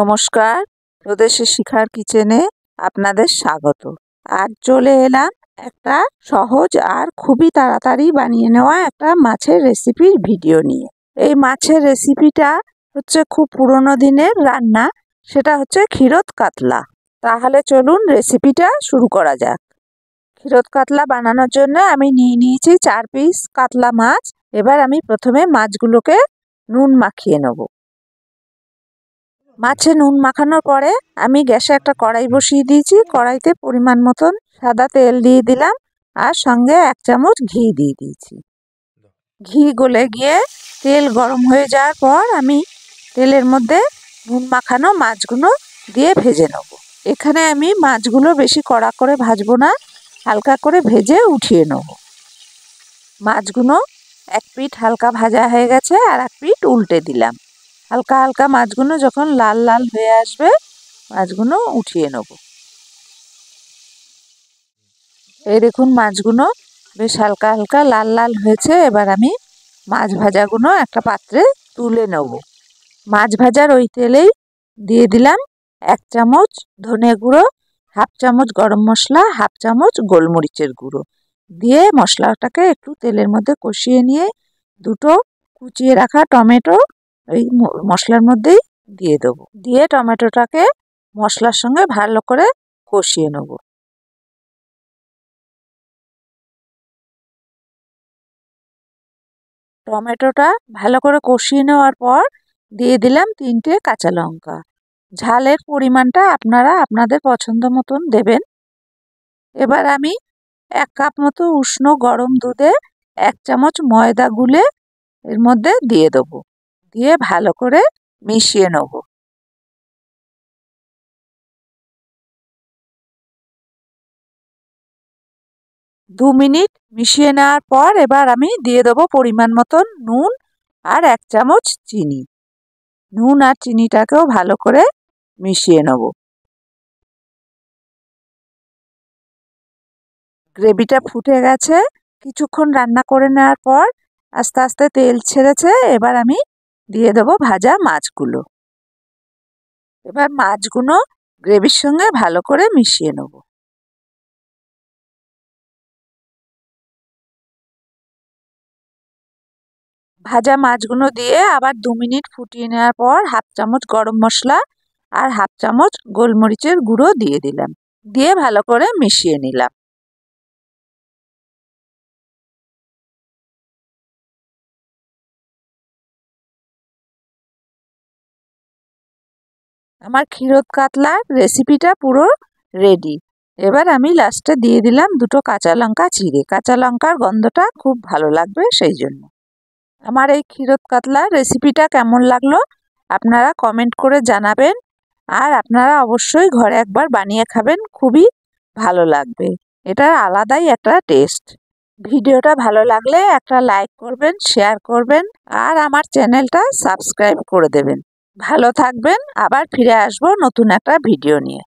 নমস্কার প্রদেশে শিখার কিচেনে আপনাদের স্বাগত আর চলে এলাম একটা সহজ আর খুবই তাড়াতাড়ি বানিয়ে নেওয়া একটা মাছের রেসিপির ভিডিও নিয়ে এই মাছের রেসিপিটা হচ্ছে খুব পুরনো দিনের রান্না সেটা হচ্ছে ক্ষীরত কাতলা তাহলে চলুন রেসিপিটা শুরু করা যাক ক্ষীরত কাতলা বানানোর জন্য আমি নিয়ে নিয়েছি চার পিস কাতলা মাছ এবার আমি প্রথমে মাছগুলোকে নুন মাখিয়ে নেবো মাছে নুন মাখানোর পরে আমি গ্যাসে একটা কড়াই বসিয়ে দিয়েছি কড়াইতে পরিমাণ মতন সাদা তেল দিয়ে দিলাম আর সঙ্গে এক চামচ ঘি দিয়ে দিয়েছি ঘি গলে গিয়ে তেল গরম হয়ে যাওয়ার পর আমি তেলের মধ্যে নুন মাখানো মাছগুলো দিয়ে ভেজে নেব এখানে আমি মাছগুলো বেশি কড়া করে ভাজবো না হালকা করে ভেজে উঠিয়ে নেব মাছগুলো এক পিঠ হালকা ভাজা হয়ে গেছে আর এক পিঠ উল্টে দিলাম হালকা হালকা মাছগুলো যখন লাল লাল হয়ে আসবে মাছগুলো উঠিয়ে নেব এই দেখুন মাছগুলো বেশ হালকা হালকা লাল লাল হয়েছে এবার আমি মাছ ভাজাগুলো একটা পাত্রে তুলে নেব মাছ ভাজার ওই তেলেই দিয়ে দিলাম এক চামচ ধনে গুঁড়ো হাফ চামচ গরম মশলা হাফ চামচ গোলমরিচের গুঁড়ো দিয়ে মশলাটাকে একটু তেলের মধ্যে কষিয়ে নিয়ে দুটো কুচিয়ে রাখা টমেটো এই মশলার মধ্যেই দিয়ে দেব দিয়ে টমেটোটাকে মশলার সঙ্গে ভালো করে কষিয়ে নেব টমেটোটা ভালো করে কষিয়ে নেওয়ার পর দিয়ে দিলাম তিনটে কাঁচা লঙ্কা ঝালের পরিমাণটা আপনারা আপনাদের পছন্দ মতন দেবেন এবার আমি এক কাপ মতো উষ্ণ গরম দুধে এক চামচ ময়দা গুলে এর মধ্যে দিয়ে দেবো দিয়ে ভালো করে মিশিয়ে নেব দু মিনিট মিশিয়ে নেওয়ার পর এবার আমি দিয়ে দেবো পরিমাণ মতন নুন আর এক চামচ চিনি নুন আর চিনিটাকেও ভালো করে মিশিয়ে নেব গ্রেভিটা ফুটে গেছে কিছুক্ষণ রান্না করে নেওয়ার পর আস্তে আস্তে তেল ছেড়েছে এবার আমি দিয়ে দেবো ভাজা মাছগুলো এবার মাছগুলো গ্রেভির সঙ্গে ভালো করে মিশিয়ে নেব ভাজা মাছগুলো দিয়ে আবার দু মিনিট ফুটিয়ে নেওয়ার পর হাফ চামচ গরম মশলা আর হাফ চামচ গোলমরিচের গুঁড়ো দিয়ে দিলাম দিয়ে ভালো করে মিশিয়ে নিলাম আমার ক্ষীরত কাতলার রেসিপিটা পুরো রেডি এবার আমি লাস্টে দিয়ে দিলাম দুটো কাঁচা লঙ্কা চিড়ে কাঁচা লঙ্কার গন্ধটা খুব ভালো লাগবে সেই জন্য আমার এই ক্ষীরত কাতলার রেসিপিটা কেমন লাগলো আপনারা কমেন্ট করে জানাবেন আর আপনারা অবশ্যই ঘরে একবার বানিয়ে খাবেন খুবই ভালো লাগবে এটার আলাদাই একটা টেস্ট ভিডিওটা ভালো লাগলে একটা লাইক করবেন শেয়ার করবেন আর আমার চ্যানেলটা সাবস্ক্রাইব করে দেবেন ভালো থাকবেন আবার ফিরে আসবো নতুন একটা ভিডিও নিয়ে